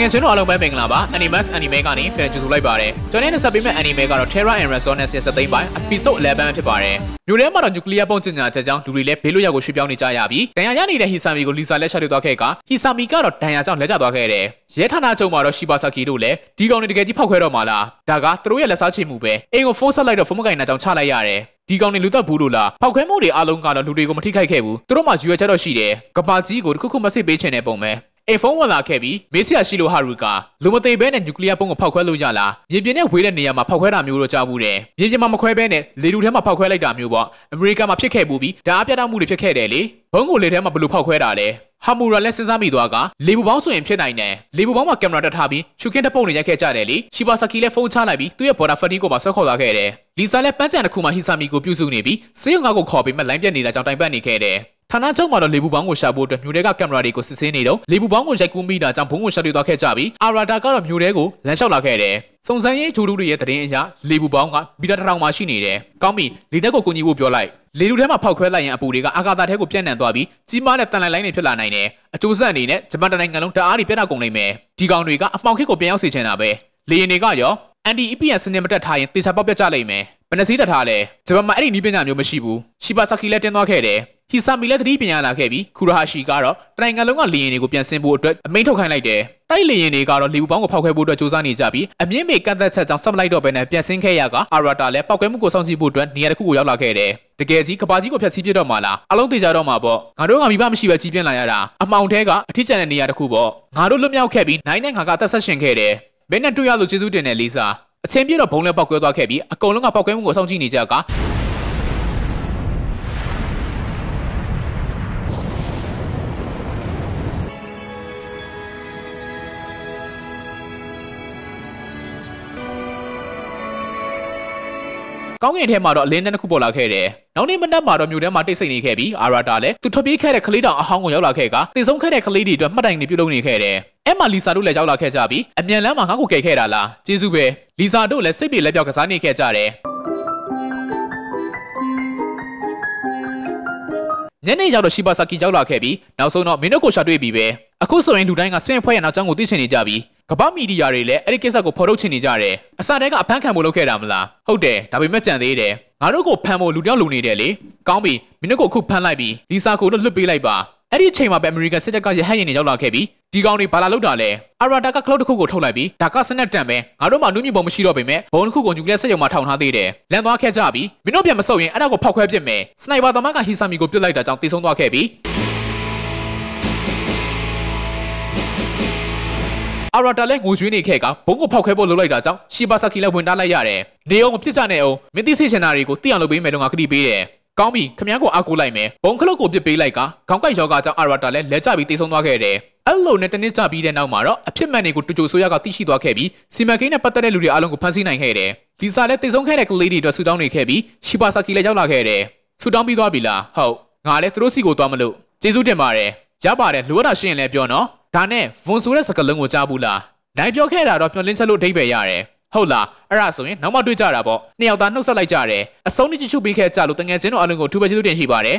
ငယ်ချင်းတို့အားလုံးပဲမင်္ဂလာပါ Animax Anime ကနေပြန်ကြိုဆိုလိုက်ပါတယ်ကျွန်တော်နဲ့ဆက်ပေးမယ့် Anime ကတော့ Terra and Resonance ရဲ့စသိမ်းပိုင်း Episode 11ဖြစ်ပါတယ်မြို့ထဲမှာတော့ nuclear ပုံကျင်ညာချက်ကြောင့်လူတွေလည်းဘေးလွတ်ရာကိုရွှေ့ပြောင်းနေကြရပြီးဒဏ်ရာရနေတဲ့ Hisami ကို Lisa လက်ချတွေ့သွားခဲ့က Hisami ကတော့ဒဏ်ရာကြောင့်လက်ကျသွားခဲ့တယ်ရဲဌာနချုပ်မှာတော့ Shibasaki တို့လည်းဒီကောင်တွေတကယ်ကြီးဖောက်ခွဲတော့မှာလားဒါကသူတို့ရဲ့လက်စားချေမှုပဲအိမ်ကိုဖုန်းဆက်လိုက်တော့ဖုန်းမကင်တာကြောင့်ချလိုက်ရတယ်ဒီကောင်တွေလူသက်ဘူးလို့လားပောက်ခွဲမှုတွေအလုံးကတော့လူတွေကိုမထိခိုက်ခဲ့ဘူးသူတို့မှရွေချက်တော့ရှိတယ်ကပါကြီးကိုတခုခုမဆစ်ပေးချင်တဲ့ပုံပဲအိမ်ဖုန်းဝင်လာခဲ့ပြီးမေးစရာရှိလို့ဟာရူကလူမသိဘဲနဲ့နျူကလ িয়ার ပုံကိုဖောက်ခွဲလို့ရလားမြေပြင်နဲ့ဝေးတဲ့နေရာမှာဖောက်ခွဲတာမျိုးတော့ကြားဘူးတယ်မြေပြင်မှာမခွဲဘဲနဲ့လေထုထဲမှာဖောက်ခွဲလိုက်တာမျိုးပေါ့အမေရိကန်မှာဖြစ်ခဲ့ပူပြီးဒါအပြတ်တောက်မှုတွေဖြစ်ခဲ့တယ်လေဘုံကိုလေထဲမှာဘယ်လိုဖောက်ခွဲတာလဲဟာမူရာလည်းစဉ်းစားမိသွားကလေပူပေါင်းဆိုရင်ဖြစ်နိုင်တယ်လေပူပေါင်းမှာကင်မရာတက်ထားပြီးချူကင်းတပုတ်နေရိုက်ခဲ့ကြတယ်လေရှီပါဆာကီလည်းဖုန်းချလိုက်ပြီးသူ့ရဲ့ဘော်ဒါဖက်တီကိုပါဆွဲခေါ်လာခဲ့တယ်လီဆာလည်းပန်းချန်တစ်ခုမှဟီဆာမီကိုပြုစုနေပြီးစေယုံကကိုခေါ်ပြီးမှလိုင်းပြက်နေတာကြောင့်တိုင်ပတ်နေခဲ့တယ်ဌာနချုပ်မှာတော့လေပူပေါင်းကိုရှာဖို့အတွက်မြို့ထဲကကင်မရာတွေကိုစစ်ဆေးနေတော့လေပူပေါင်းကိုရိုက်ကူးမိတာကြောင့်ဘုံကိုရှာတွေ့သွားခဲ့ကြပြီးအာရာတာကတော့မြို့ထဲကိုလမ်းလျှောက်လာခဲ့တယ်စုံစမ်းရေးဂျိုဒူတွေရဲ့တရင်အရာလေပူပေါင်းကမီတာတစ်ထောင်မှရှိနေတယ်။ကောင်းပြီလေတက်ကိုကိုကြီးဖို့ပြောလိုက်။လေလူထဲမှာဖောက်ခွဲလိုက်ရင်အပူတွေကအာကာသထဲကိုပြန့်နှံ့သွားပြီးကြီးမားတဲ့တန်လိုင်းလိုင်းတွေဖြစ်လာနိုင်တယ်။အကျိုးဆက်အနေနဲ့ဂျပန်တနိုင်ငံလုံးတအားတွေပြန့်နှံ့ကုန်နိုင်မယ်။ဒီကောင်တွေကအမှောင်ခေတ်ကိုပြန်ရောက်စေချင်တာပဲ။လေရင်တွေကရော NDEP ရဲ့စနစ်မတက်ထားရင်သေချာပေါက်ပြတ်ကြလိမ့်မယ်။ဘယ်နှစည်းတက်ထားလဲ။ဂျပန်မှာအဲ့ဒီနည်းပညာမျိုးမရှိဘူး။ရှီပါဆာကီလည်းတင်းသွားခဲ့တယ်။ဟီဆာမီလည်းသတိပြန်ရလာခဲ့ပြီးခူရာဟာရှီကတော့တနိုင်ငံလုံးကလေယာဉ်တွေကိုပြန်ဆင်းဖို့အတွက်အမိန့်ထုတ်ခိုင်းလိုက်တယ်။တိုက်လေယာဉ်တွေကတော့လေပူပေါင်းကိုဖောက်ခွဲဖို့အတွက်စူးစမ်းနေကြပြီးအမြင့်မေကန့်သက်ချက်ကြောင့်ဆက်မလိုက်တော့ဘဲနဲ့ပြန်ဆင်းခဲ့ရကအာရာတာလည်းပောက်ကွဲမှုကိုစောင့်ကြည့်ဖို့အတွက်နေရာတစ်ခုကိုရောက်လာခဲ့တယ်။တကယ်ကြီးကဘာကြီးကိုဖျက်ဆီးပြတော့မှလားအလုံးသေးကြတော့မှာပေါ့ငါတို့ကမိဘမရှိပဲကြီးပြင်းလာရတာအမှောင်ထဲကအထီးကျန်တဲ့နေရာတစ်ခုပေါ့ငါတို့လွတ်မြောက်ခဲ့ပြီးနိုင်တဲ့ခါကတက်ဆက်ရှင်ခဲ့တယ်။မင်းနဲ့တွေ့ရလို့ကျေးဇူးတင်တယ်လီစာအချင်းပြေတော့ဘုံလည်းပောက်ကွဲသွားခဲ့ပြီးအကုန်လုံးကပောက်ကွဲမှုကိုစောင့်ကြည့်နေကြကကောင်းကင်ထဲမှာတော့အလင်းတစ်ခုပေါ်လာခဲ့တယ်။နောက်နေ့မနက်မှာတော့မြို့ထဲမှာတိတ်ဆိတ်နေခဲ့ပြီးအာရာတာလည်းသူထွက်ပြေးခဲ့တဲ့ကလေးတောင်အဟောင်းကိုရောက်လာခဲ့ကတည်ဆုံးခဲ့တဲ့ကလေးတွေအတွက်မှတ်တိုင်တွေပြုလုပ်နေခဲ့တယ်။အဲ့မှာလီဆာတို့လည်းရောက်လာခဲ့ကြပြီးအမြန်လမ်းမှာငါ့ကိုကယ်ခဲ့တာလား။ကျေးဇူးပဲ။လီဆာတို့လည်းစိတ်ပြေလက်ပြောက်ကစားနေခဲ့ကြတယ်။ညနေရောက်တော့ရှီဘာဆာကီရောက်လာခဲ့ပြီးနောက်ဆုံးတော့မင်းတို့ကိုရှာတွေ့ပြီပဲအခုဆိုရင်လူတိုင်းကစပင်ဖွဲ့ရဲ့နောက်ကျောင်းကိုသိချင်နေကြပြီကမ္ဘာမီဒီယာတွေလည်းအဲ့ဒီကိစ္စကိုဖော်ထုတ်ချင်နေကြတယ်အစတည်းကအဖမ်းခံဖို့လုပ်ခဲ့တာမလားဟုတ်တယ်ဒါပေမဲ့ကြံသေးတယ်ငါတို့ကိုဖမ်းဖို့လူတယောက်လူနေတယ်လေကောင်းပြီမင်းတို့ကိုအခုဖမ်းလိုက်ပြီလီဆာကိုတော့လွတ်ပေးလိုက်ပါအဲ့ဒီအချိန်မှာပဲအမေရိကန်စစ်တပ်ကရဟတ်ယာဉ်တွေရောက်လာခဲ့ပြီးဒီကောင်တွေဘာလာလုပ်တာလဲအာရာတာကကလောက်တစ်ခုကိုထုတ်လိုက်ပြီးဒါကစနက်တန်ပဲငါတို့မှနုမြဘုံမရှိတော့ပေမဲ့ဘုံတစ်ခုကိုညူကလီယာစက်ရုံမှာထောင်ထားသေးတယ်လန်သွားခဲ့ကြပြီးမင်းတို့ပြန်မဆုတ်ရင်အဲ့ဒါကိုဖောက်ခွဲပစ်မယ်စနိုက်ပါသမားကဟီဆာမီကိုပြစ်လိုက်တာကြောင့်တေဆုံးသွားခဲ့ပြီးအာရာတာလည်းငိုကြွေးနေခဲ့ကဘုံကိုဖောက်ခဲဖို့လှုပ်လိုက်တာကြောင့်ရှီဘာဆာကီလည်းဝင်တားလိုက်ရတယ်။နေအောင်မဖြစ်ကြနဲ့အောင်မင်းသိစေချင်တာတွေကိုသိအောင်လုပ်ပေးမယ်တော့ငါကတိပေးတယ်။ကောင်းပြီခမည်းကိုအားကိုးလိုက်မယ်။ဘုံခလုတ်ကိုပစ်ပေးလိုက်ကခေါင်းကိုက်ယောဂါကြောင့်အာရာတာလည်းလက်ကျပြီးတိတ်ဆုံးသွားခဲ့တယ်။အဲ့လိုနဲ့တနစ်ကြပြီးတဲ့နောက်မှာတော့အဖြစ်မှန်တွေကိုတူချိုဆိုရကသိရှိသွားခဲ့ပြီးစီမံကိန်းနဲ့ပတ်သက်တဲ့လူတွေအားလုံးကိုဖမ်းဆီးနိုင်ခဲ့တယ်။လီဆာလည်းတိတ်ဆုံးခဲ့တဲ့ကလေးတွေအတွက်ဆူတောင်းနေခဲ့ပြီးရှီဘာဆာကီလည်းရောက်လာခဲ့တယ်။ဆူတောင်းပြီးသွားပြီလား။ဟုတ်။ငါလည်းသူတို့စီကိုသွားမလို့ကျေးဇူးတင်ပါတယ်။ရပါတယ်လိုရတာရှင်းရင်လည်းပြောနော်ဒါနဲ့ဝွန်ဆိုတဲ့စကားလုံးကိုကြားဘူးလားနိုင်ပြောခဲ့တာတော့မျောလင်းချက်လို့အဓိပ္ပာယ်ရတယ်ဟုတ်လားအဲ့ဒါဆိုရင်နောက်မှတွေ့ကြတာပေါ့နှစ်ယောက်သားနှုတ်ဆက်လိုက်ကြတယ်အဆုံးနှစ်ချစ်ချုပ်ပေးခဲ့ကြလို့တငယ်ချင်းတို့အလုံးကိုထူပဲကျေးဇူးတင်ရှိပါတယ်